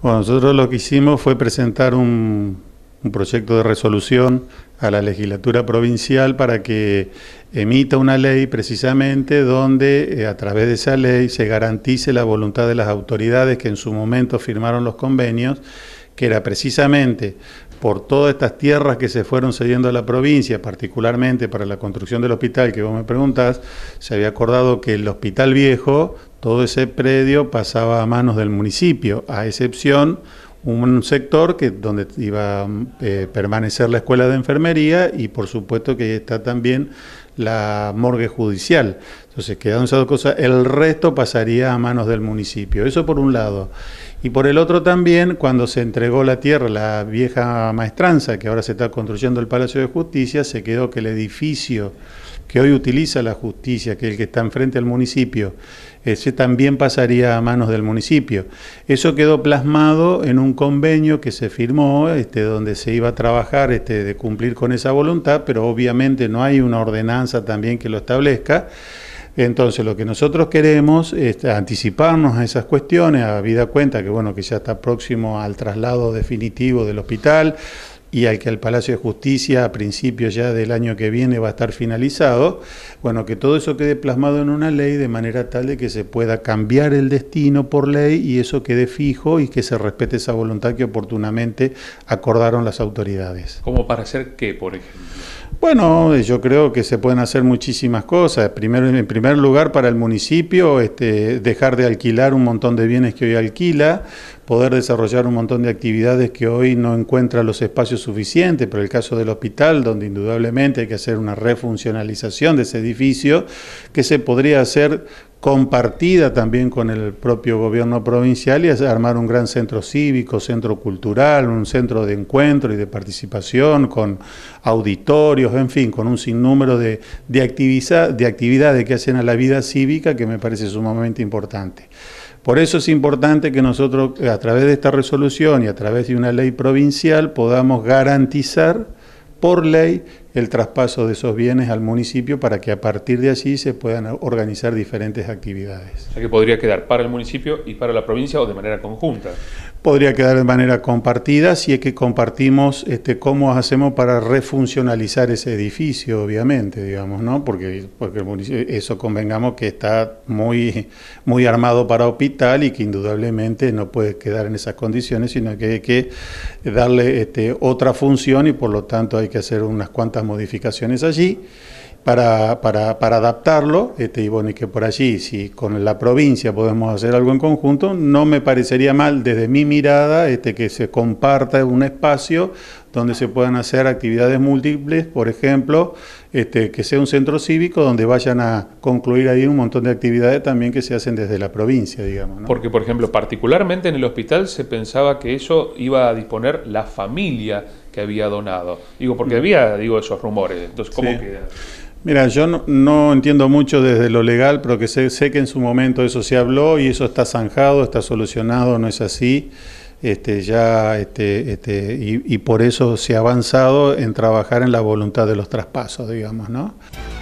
Bueno, nosotros lo que hicimos fue presentar un, proyecto de resolución a la legislatura provincial para que emita una ley precisamente donde eh, a través de esa ley se garantice la voluntad de las autoridades que en su momento firmaron los convenios, que era precisamente por todas estas tierras que se fueron cediendo a la provincia, particularmente para la construcción del hospital que vos me preguntás, se había acordado que el hospital viejo todo ese predio pasaba a manos del municipio, a excepción un sector que donde iba a eh, permanecer la escuela de enfermería y por supuesto que está también la morgue judicial. Entonces pues quedaron esas dos cosas, el resto pasaría a manos del municipio, eso por un lado. Y por el otro también, cuando se entregó la tierra, la vieja maestranza, que ahora se está construyendo el Palacio de Justicia, se quedó que el edificio que hoy utiliza la justicia, que es el que está enfrente al municipio, ese también pasaría a manos del municipio. Eso quedó plasmado en un convenio que se firmó, este, donde se iba a trabajar este, de cumplir con esa voluntad, pero obviamente no hay una ordenanza también que lo establezca. Entonces, lo que nosotros queremos es anticiparnos a esas cuestiones, a vida cuenta que bueno, que ya está próximo al traslado definitivo del hospital y al que el Palacio de Justicia a principios ya del año que viene va a estar finalizado, bueno, que todo eso quede plasmado en una ley de manera tal de que se pueda cambiar el destino por ley y eso quede fijo y que se respete esa voluntad que oportunamente acordaron las autoridades. ¿Como para hacer qué, por ejemplo? Bueno, yo creo que se pueden hacer muchísimas cosas. Primero, en primer lugar, para el municipio, este, dejar de alquilar un montón de bienes que hoy alquila, poder desarrollar un montón de actividades que hoy no encuentra los espacios suficientes, pero el caso del hospital, donde indudablemente hay que hacer una refuncionalización de ese edificio, que se podría hacer compartida también con el propio gobierno provincial y armar un gran centro cívico, centro cultural, un centro de encuentro y de participación con auditorios, en fin, con un sinnúmero de, de actividades que hacen a la vida cívica que me parece sumamente importante. Por eso es importante que nosotros a través de esta resolución y a través de una ley provincial podamos garantizar por ley el traspaso de esos bienes al municipio para que a partir de allí se puedan organizar diferentes actividades. O sea que podría quedar para el municipio y para la provincia o de manera conjunta. Podría quedar de manera compartida si es que compartimos este, cómo hacemos para refuncionalizar ese edificio, obviamente, digamos, ¿no? Porque, porque eso convengamos que está muy, muy armado para hospital y que indudablemente no puede quedar en esas condiciones, sino que hay que darle este, otra función y por lo tanto hay que hacer unas cuantas modificaciones allí para, para, para adaptarlo, este, y bueno, y que por allí, si con la provincia podemos hacer algo en conjunto, no me parecería mal desde mi mirada este, que se comparta un espacio donde se puedan hacer actividades múltiples, por ejemplo, este, que sea un centro cívico donde vayan a concluir ahí un montón de actividades también que se hacen desde la provincia, digamos. Porque, por ejemplo, particularmente en el hospital se pensaba que eso iba a disponer la familia que había donado. Digo, porque mm. había, digo, esos rumores. Entonces, ¿cómo queda? Mira, yo no, entiendo mucho desde lo legal, pero que sé que en su momento eso se habló y eso está zanjado, está solucionado, no es así. Este, ya este, este, y, y por eso se ha avanzado en trabajar en la voluntad de los traspasos, digamos, ¿no?